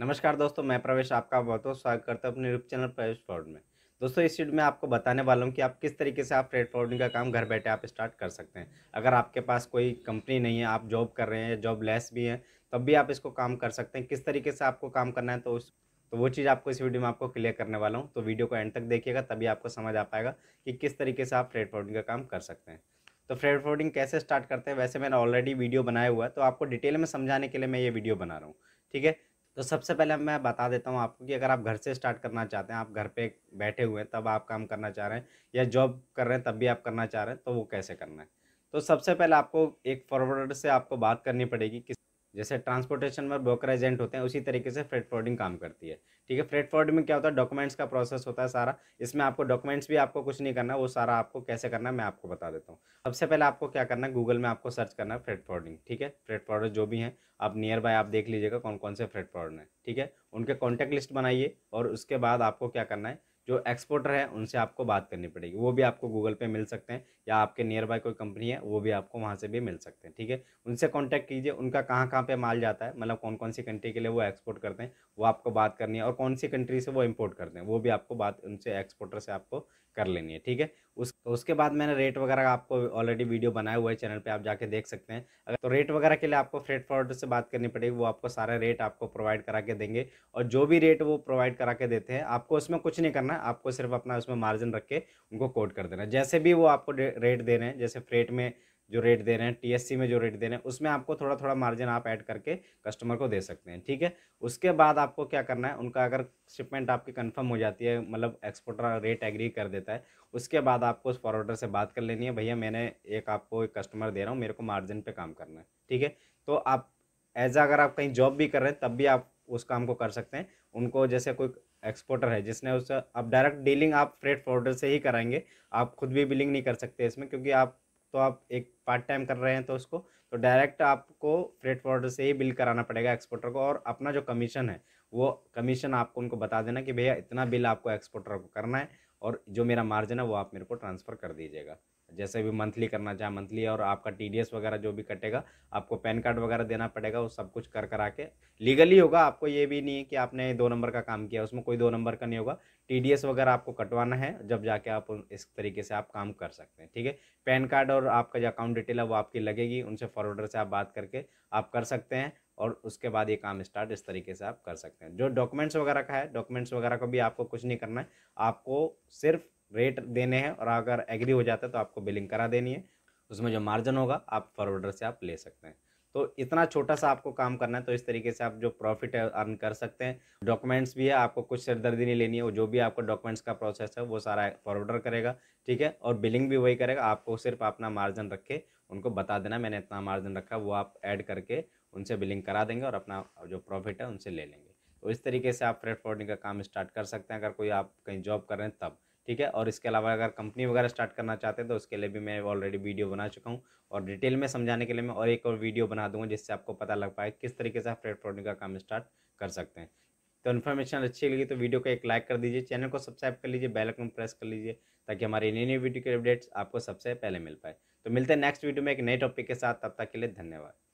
नमस्कार दोस्तों मैं प्रवेश आपका बहुत बहुत स्वागत करता हूँ अपने यूट्यूब चैनल प्रवेश फॉर्ड में दोस्तों इस वीडियो में आपको बताने वाला हूँ कि आप किस तरीके से आप ट्रेड फॉर्डिंग का काम घर बैठे आप स्टार्ट कर सकते हैं अगर आपके पास कोई कंपनी नहीं है आप जॉब कर रहे हैं जॉब लेस भी हैं तब भी आप इसको काम कर सकते हैं किस तरीके से आपको काम करना है तो उस तो वो चीज़ आपको इस वीडियो में आपको क्लियर करने वाला हूँ तो वीडियो को एंड तक देखिएगा तभी आपको समझ आ पाएगा कि किस तरीके से आप ट्रेड फॉर्डिंग का काम कर सकते हैं तो फ्रेड फॉर्डिंग कैसे स्टार्ट करते हैं वैसे मैंने ऑलरेडी वीडियो बनाया हुआ है तो आपको डिटेल में समझाने के लिए मैं ये वीडियो बना रहा हूँ ठीक है तो सबसे पहले मैं बता देता हूँ आपको कि अगर आप घर से स्टार्ट करना चाहते हैं आप घर पे बैठे हुए हैं तब आप काम करना चाह रहे हैं या जॉब कर रहे हैं तब भी आप करना चाह रहे हैं तो वो कैसे करना है तो सबसे पहले आपको एक फॉरवर्डर से आपको बात करनी पड़ेगी किस जैसे ट्रांसपोर्टेशन में ब्रोकर एजेंट होते हैं उसी तरीके से फ्रेड फॉर्डिंग काम करती है ठीक है फ्रेड फॉर्ड में क्या होता है डॉक्यूमेंट्स का प्रोसेस होता है सारा इसमें आपको डॉक्यूमेंट्स भी आपको कुछ नहीं करना वो सारा आपको कैसे करना है मैं आपको बता देता हूँ सबसे पहले आपको क्या करना है गूगल में आपको सर्च करना है फ्रेड फॉर्डिंग ठीक है फ्रेड फॉर्डर जो भी हैं आप नियर बाय आप देख लीजिएगा कौन कौन से फ्रेड फॉर्डर हैं ठीक है उनके कॉन्टैक्ट लिस्ट बनाइए और उसके बाद आपको क्या करना है जो एक्सपोर्टर है उनसे आपको बात करनी पड़ेगी वो भी आपको गूगल पे मिल सकते हैं या आपके नियर बाय कोई कंपनी है वो भी आपको वहाँ से भी मिल सकते हैं ठीक है उनसे कॉन्टैक्ट कीजिए उनका कहाँ कहाँ पे माल जाता है मतलब कौन कौन सी कंट्री के लिए वो एक्सपोर्ट करते हैं वो आपको बात करनी है और कौन सी कंट्री से वो इम्पोर्ट करते हैं वो भी आपको बात उनसे एक्सपोर्टर से आपको कर लेनी है ठीक है उस तो उसके बाद मैंने रेट वगैरह आपको ऑलरेडी वीडियो बनाया हुआ है चैनल पर आप जाके देख सकते हैं अगर तो रेट वगैरह के लिए आपको फ्रेट फॉरवर्डर से बात करनी पड़ेगी वो आपको सारे रेट आपको प्रोवाइड करा के देंगे और जो भी रेट वो प्रोवाइड करा के देते हैं आपको उसमें कुछ नहीं करना है आपको सिर्फ अपना उसमें मार्जिन रख के उनको कोट कर देना है जैसे भी वो आपको रेट दे रहे हैं जैसे फ्रेट में जो रेट दे रहे हैं टीएससी में जो रेट दे रहे हैं उसमें आपको थोड़ा थोड़ा मार्जिन आप ऐड करके कस्टमर को दे सकते हैं ठीक है उसके बाद आपको क्या करना है उनका अगर शिपमेंट आपकी कंफर्म हो जाती है मतलब एक्सपोर्टर रेट एग्री कर देता है उसके बाद आपको उस फॉरवर्डर से बात कर लेनी है भैया मैंने एक आपको एक कस्टमर दे रहा हूँ मेरे को मार्जिन पर काम करना है ठीक है तो आप एज अगर आप कहीं जॉब भी कर रहे हैं तब भी आप उस काम को कर सकते हैं उनको जैसे कोई एक्सपोर्टर है जिसने उस अब डायरेक्ट डीलिंग आप फ्रेट फॉरवर्डर से ही कराएंगे आप खुद भी बिलिंग नहीं कर सकते इसमें क्योंकि आप तो आप एक पार्ट टाइम कर रहे हैं तो उसको तो डायरेक्ट आपको फ्रेट फॉरवर्डर से ही बिल कराना पड़ेगा एक्सपोर्टर को और अपना जो कमीशन है वो कमीशन आपको उनको बता देना कि भैया इतना बिल आपको एक्सपोर्टर को करना है और जो मेरा मार्जिन है वो आप मेरे को ट्रांसफ़र कर दीजिएगा जैसे भी मंथली करना चाहे मंथली और आपका टी वगैरह जो भी कटेगा आपको पैन कार्ड वगैरह देना पड़ेगा वो सब कुछ कर करा के लीगली होगा आपको ये भी नहीं है कि आपने दो नंबर का काम किया उसमें कोई दो नंबर का नहीं होगा टी वगैरह आपको कटवाना है जब जाके आप इस तरीके से आप काम कर सकते हैं ठीक है पैन कार्ड और आपका जो अकाउंट डिटेल है वो आपकी लगेगी उनसे फॉरवर्डर से आप बात करके आप कर सकते हैं और उसके बाद ये काम स्टार्ट इस तरीके से आप कर सकते हैं जो डॉक्यूमेंट्स वगैरह का है डॉक्यूमेंट्स वगैरह को भी आपको कुछ नहीं करना है आपको सिर्फ रेट देने हैं और अगर एग्री हो जाता है तो आपको बिलिंग करा देनी है उसमें जो मार्जिन होगा आप फॉरवर्डर से आप ले सकते हैं तो इतना छोटा सा आपको काम करना है तो इस तरीके से आप जो प्रॉफिट है अर्न कर सकते हैं डॉक्यूमेंट्स भी है आपको कुछ सिरदर्दी नहीं लेनी है जो भी आपको डॉक्यूमेंट्स का प्रोसेस है वो सारा फॉरवर्डर करेगा ठीक है और बिलिंग भी वही करेगा आपको सिर्फ अपना मार्जिन रख के उनको बता देना मैंने इतना मार्जिन रखा वो आप ऐड करके उनसे बिलिंग करा देंगे और अपना जो प्रॉफिट है उनसे ले लेंगे तो इस तरीके से आप फ्रेड फॉर्डिंग का काम स्टार्ट कर सकते हैं अगर कोई आप कहीं जॉब कर रहे हैं तब ठीक है और इसके अलावा अगर कंपनी वगैरह स्टार्ट करना चाहते हैं तो उसके लिए भी मैं ऑलरेडी वीडियो बना चुका हूँ और डिटेल में समझाने के लिए मैं और एक और वीडियो बना दूंगा जिससे आपको पता लग पाए किस तरीके से आप ट्रेड फ्रॉडिंग का काम स्टार्ट कर सकते हैं तो इन्फॉर्मेशन अच्छी लगी तो वीडियो को एक लाइक कर दीजिए चैनल को सब्सक्राइब कर लीजिए बेल आइकन प्रेस कर लीजिए ताकि हमारी नई नई वीडियो के अपडेट्स आपको सबसे पहले मिल पाए तो मिलते हैं नेक्स्ट वीडियो में एक नए टॉपिक के साथ तब तक के लिए धन्यवाद